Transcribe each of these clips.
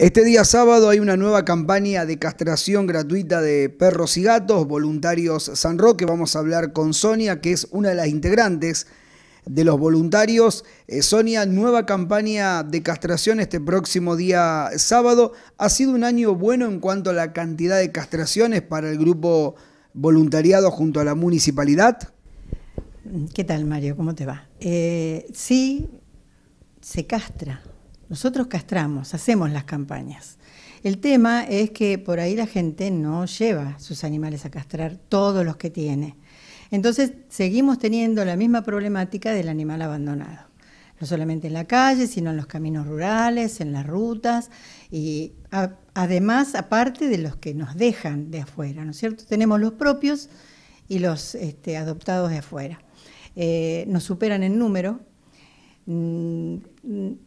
Este día sábado hay una nueva campaña de castración gratuita de perros y gatos, voluntarios San Roque. Vamos a hablar con Sonia, que es una de las integrantes de los voluntarios. Eh, Sonia, nueva campaña de castración este próximo día sábado. Ha sido un año bueno en cuanto a la cantidad de castraciones para el grupo voluntariado junto a la municipalidad. ¿Qué tal, Mario? ¿Cómo te va? Eh, sí, se castra nosotros castramos, hacemos las campañas. El tema es que por ahí la gente no lleva sus animales a castrar, todos los que tiene. Entonces seguimos teniendo la misma problemática del animal abandonado, no solamente en la calle, sino en los caminos rurales, en las rutas y además aparte de los que nos dejan de afuera, ¿no es cierto? Tenemos los propios y los este, adoptados de afuera. Eh, nos superan en número, Mm,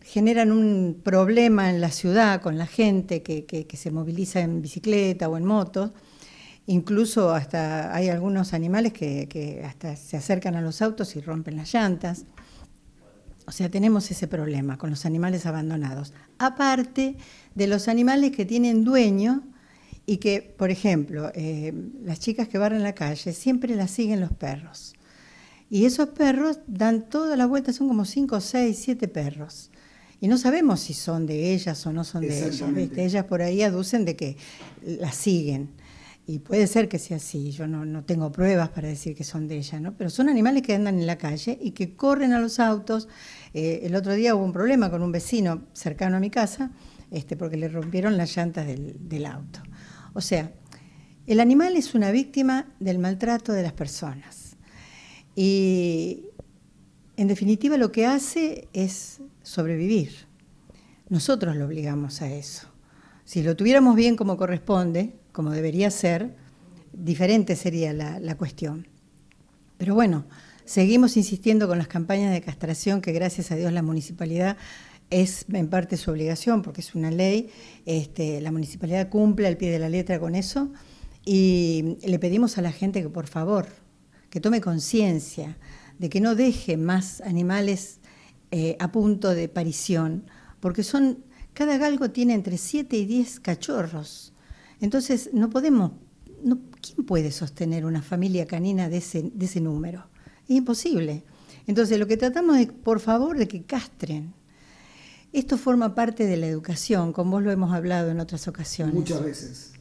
generan un problema en la ciudad con la gente que, se moviliza en bicicleta o en moto. Incluso hasta hay algunos animales que, hasta se acercan a los autos y rompen las llantas. O sea, tenemos ese problema con los animales abandonados. Aparte de los animales que tienen dueño y que, por ejemplo, eh, las chicas que barren la calle siempre las siguen los perros. Y esos perros dan toda la vuelta, son como 5, 6, 7 perros. Y no sabemos si son de ellas o no son de ellas. Ellas por ahí aducen de que las siguen. Y puede ser que sea así, yo no, tengo pruebas para decir que son de ellas ¿no? Pero son animales que andan en la calle y que corren a los autos. Eh, el otro día hubo un problema con un vecino cercano a mi casa, este, porque le rompieron las llantas del auto. O sea, el animal es una víctima del maltrato de las personas. Y en definitiva lo que hace es sobrevivir. Nosotros lo obligamos a eso. Si lo tuviéramos bien como corresponde, como debería ser, diferente sería la, cuestión. Pero bueno, seguimos insistiendo con las campañas de castración que gracias a Dios la municipalidad es en parte su obligación porque es una ley, este, la municipalidad cumple al pie de la letra con eso y le pedimos a la gente que por favor que tome conciencia de que no deje más animales eh, a punto de parición, porque son, cada galgo tiene entre 7 y 10 cachorros. Entonces, no podemos, ¿quién puede sostener una familia canina de ese, de ese número? Es imposible. Entonces, lo que tratamos es, por favor, de que castren. Esto forma parte de la educación, con vos lo hemos hablado en otras ocasiones. Muchas veces.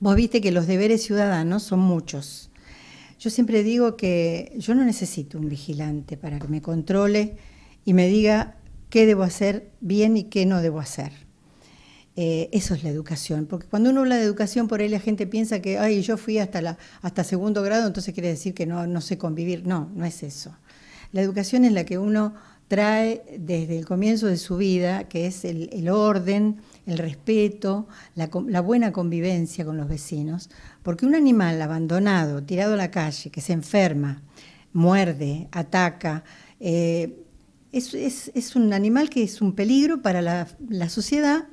Vos viste que los deberes ciudadanos son muchos. Yo siempre digo que yo no necesito un vigilante para que me controle y me diga qué debo hacer bien y qué no debo hacer. Eh, eso es la educación, porque cuando uno habla de educación, por ahí la gente piensa que, ay, yo fui hasta, hasta segundo grado, entonces quiere decir que no, no sé convivir. No, no es eso. La educación es la que uno trae desde el comienzo de su vida, que es el orden, el respeto, la, buena convivencia con los vecinos, porque un animal abandonado, tirado a la calle, que se enferma, muerde, ataca, eh, es, un animal que es un peligro para la, sociedad,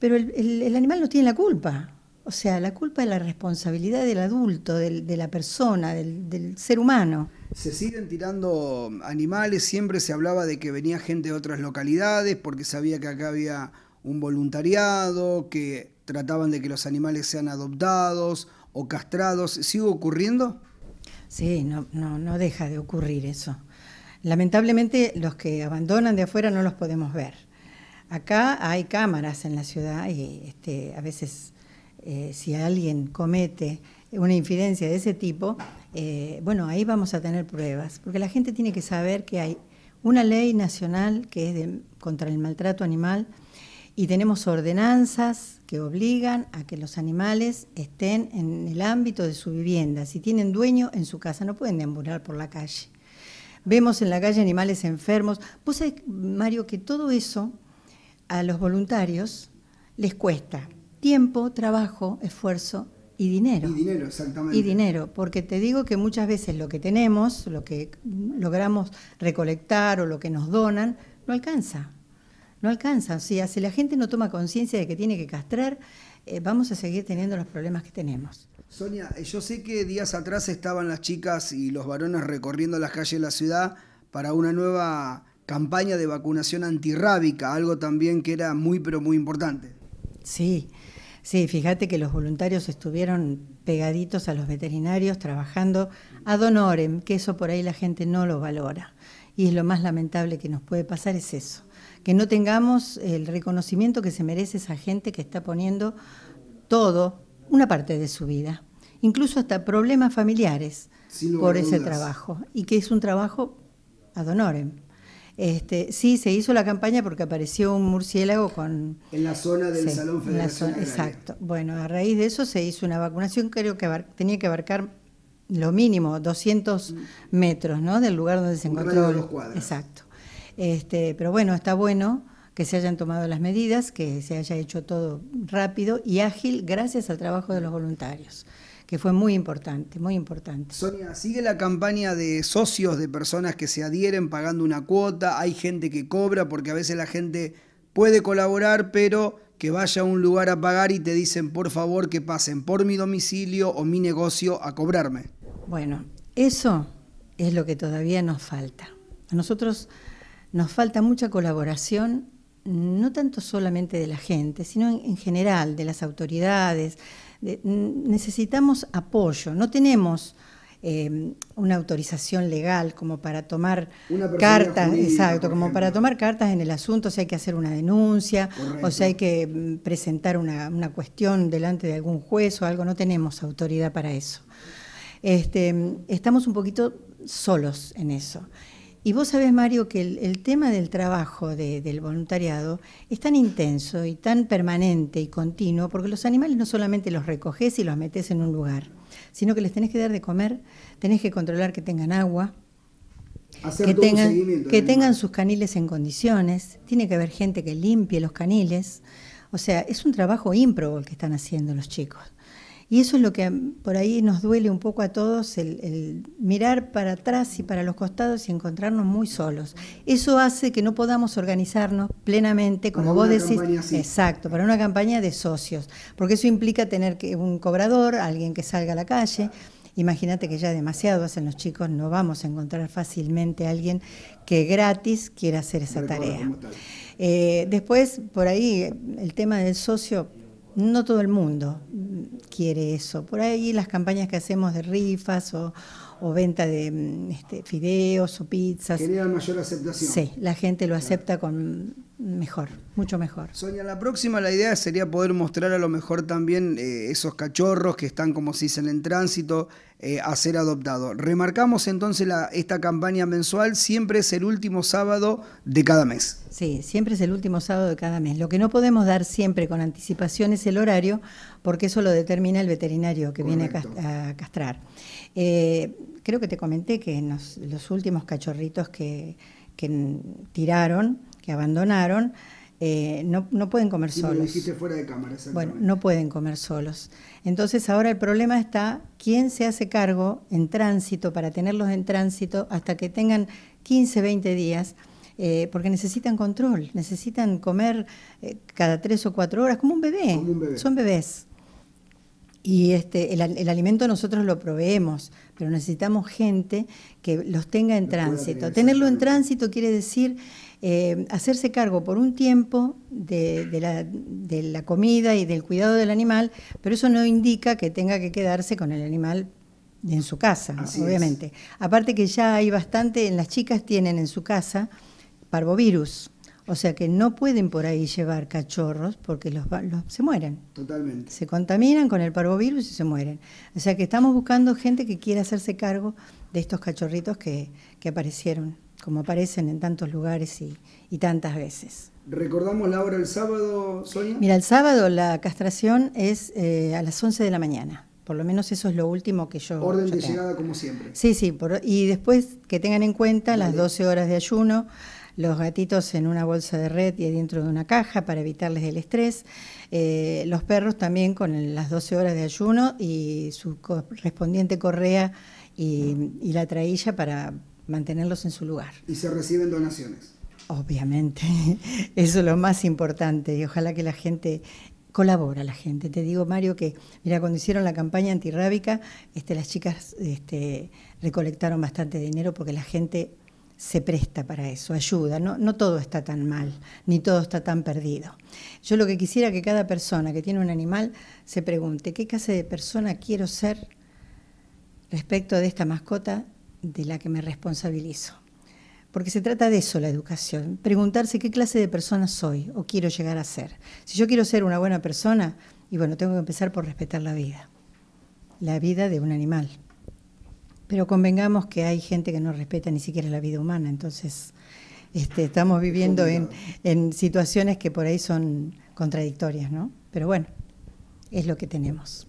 pero el, animal no tiene la culpa. O sea, la culpa es la responsabilidad del adulto, de la persona, del, del ser humano. Se siguen tirando animales, siempre se hablaba de que venía gente de otras localidades porque sabía que acá había un voluntariado, que trataban de que los animales sean adoptados o castrados. ¿Sigue ocurriendo? Sí, no, no, deja de ocurrir eso. Lamentablemente los que abandonan de afuera no los podemos ver. Acá hay cámaras en la ciudad y este, a veces eh, si alguien comete una infidencia de ese tipo, eh, bueno, ahí vamos a tener pruebas, porque la gente tiene que saber que hay una ley nacional que es contra el maltrato animal, y tenemos ordenanzas que obligan a que los animales estén en el ámbito de su vivienda. Si tienen dueño en su casa, no pueden deambular por la calle. Vemos en la calle animales enfermos. Vos Mario, que todo eso a los voluntarios les cuesta tiempo, trabajo, esfuerzo y dinero. Y dinero, exactamente. Y dinero, porque te digo que muchas veces lo que tenemos, lo que logramos recolectar o lo que nos donan, no alcanza no alcanza. O sea, si la gente no toma conciencia de que tiene que castrar, eh, vamos a seguir teniendo los problemas que tenemos. Sonia, eh, yo sé que días atrás estaban las chicas y los varones recorriendo las calles de la ciudad para una nueva campaña de vacunación antirrábica, algo también que era muy pero muy importante. Sí, sí, fíjate que los voluntarios estuvieron pegaditos a los veterinarios trabajando ad honorem, que eso por ahí la gente no lo valora. Y es lo más lamentable que nos puede pasar es eso que no tengamos el reconocimiento que se merece esa gente que está poniendo todo, una parte de su vida, incluso hasta problemas familiares por ese trabajo, y que es un trabajo ad honorem. Este, sí, se hizo la campaña porque apareció un murciélago con... En la zona del Salón Federación Exacto. Bueno, a raíz de eso se hizo una vacunación, creo que tenía que abarcar lo mínimo, 200 mm. metros, ¿no? Del lugar donde se encontró... los cuadros. Exacto. Este, pero bueno, está bueno que se hayan tomado las medidas, que se haya hecho todo rápido y ágil gracias al trabajo de los voluntarios que fue muy importante, muy importante. Sonia, sigue la campaña de socios, de personas que se adhieren pagando una cuota, hay gente que cobra porque a veces la gente puede colaborar, pero que vaya a un lugar a pagar y te dicen, por favor, que pasen por mi domicilio o mi negocio a cobrarme. Bueno, eso es lo que todavía nos falta. A nosotros nos falta mucha colaboración, no tanto solamente de la gente, sino en, general, de las autoridades. necesitamos apoyo, no tenemos... Em, una autorización legal como para tomar cartas, exacto, como para tomar cartas en el asunto, si hay que hacer una denuncia o si hay que mm, presentar una, cuestión delante de algún juez o algo, no tenemos autoridad para eso. Este, estamos un poquito solos en eso. Y vos sabés, Mario, que el, tema del trabajo del voluntariado es tan intenso y tan permanente y continuo, porque los animales no solamente los recoges y los metes en un lugar, sino que les tenés que dar de comer, tenés que controlar que tengan agua, que tengan, que tengan sus caniles en condiciones, tiene que haber gente que limpie los caniles. O sea, es un trabajo ímprobo el que están haciendo los chicos. Y eso es lo que por ahí nos duele un poco a todos, el, mirar para atrás y para los costados y encontrarnos muy solos. Eso hace que no podamos organizarnos plenamente, como vos decís. Exacto, para una campaña de socios, porque eso implica tener que, un cobrador, alguien que salga a la calle. Imagínate que ya demasiado hacen los chicos, no vamos a encontrar fácilmente a alguien que gratis quiera hacer esa tarea. Eh, después, por ahí, el tema del socio no todo el mundo quiere eso. Por ahí las campañas que hacemos de rifas o, venta de mm, este, fideos o pizzas. Genera mayor aceptación. Sí, la gente lo acepta con mejor, mucho mejor. Soña, la próxima la idea sería poder mostrar a lo mejor también eh, esos cachorros que están, como se dicen, en tránsito eh, a ser adoptados. Remarcamos entonces esta campaña mensual, siempre es el último sábado de cada mes. Sí, siempre es el último sábado de cada mes. Lo que no podemos dar siempre con anticipación es el horario, porque eso lo determina el veterinario que viene a, castrar. Eh, creo que te comenté que los, últimos cachorritos que, tiraron, que abandonaron, eh, no, pueden comer solos. Dijiste fuera de cámara, bueno, no pueden comer solos. Entonces ahora el problema está quién se hace cargo en tránsito para tenerlos en tránsito hasta que tengan 15, 20 días eh, porque necesitan control, necesitan comer eh, cada tres o cuatro horas, como un bebé. Son bebés. Y este, el, alimento nosotros lo proveemos, pero necesitamos gente que los tenga en tránsito. Tenerlo en tránsito quiere decir eh, hacerse cargo por un tiempo de, la, comida y del cuidado del animal, pero eso no indica que tenga que quedarse con el animal en su casa, obviamente. Aparte que ya hay bastante, en las chicas tienen en su casa parvovirus. O sea que no pueden por ahí llevar cachorros porque los, se mueren. Totalmente. Se contaminan con el parvovirus y se mueren. O sea que estamos buscando gente que quiera hacerse cargo de estos cachorritos que, que aparecieron, como aparecen en tantos lugares y, tantas veces. ¿Recordamos la hora el sábado, Sonia? Mira, el sábado la castración es eh, a las 11 de la mañana. Por lo menos eso es lo último que yo. Orden de llegada, como siempre. Sí, sí. y después que tengan en cuenta las 12 horas de ayuno los gatitos en una bolsa de red y dentro de una caja para evitarles el estrés, eh, los perros también con las 12 horas de ayuno y su correspondiente correa y, la trailla para mantenerlos en su lugar. Y se reciben donaciones. Obviamente, eso es lo más importante y ojalá que la gente colabora la gente. Te digo, Mario, que mira, cuando hicieron la campaña antirrábica, este, las chicas este, recolectaron bastante dinero porque la gente se presta para eso, ayuda, no, todo está tan mal, ni todo está tan perdido. Yo lo que quisiera que cada persona que tiene un animal se pregunte, ¿qué clase de persona quiero ser respecto de esta mascota de la que me responsabilizo? Porque se trata de eso la educación, preguntarse qué clase de persona soy o quiero llegar a ser. Si yo quiero ser una buena persona, y bueno, tengo que empezar por respetar la vida, la vida de un animal. Pero convengamos que hay gente que no respeta ni siquiera la vida humana, entonces este, estamos viviendo en, en, situaciones que por ahí son contradictorias, ¿no? Pero bueno, es lo que tenemos.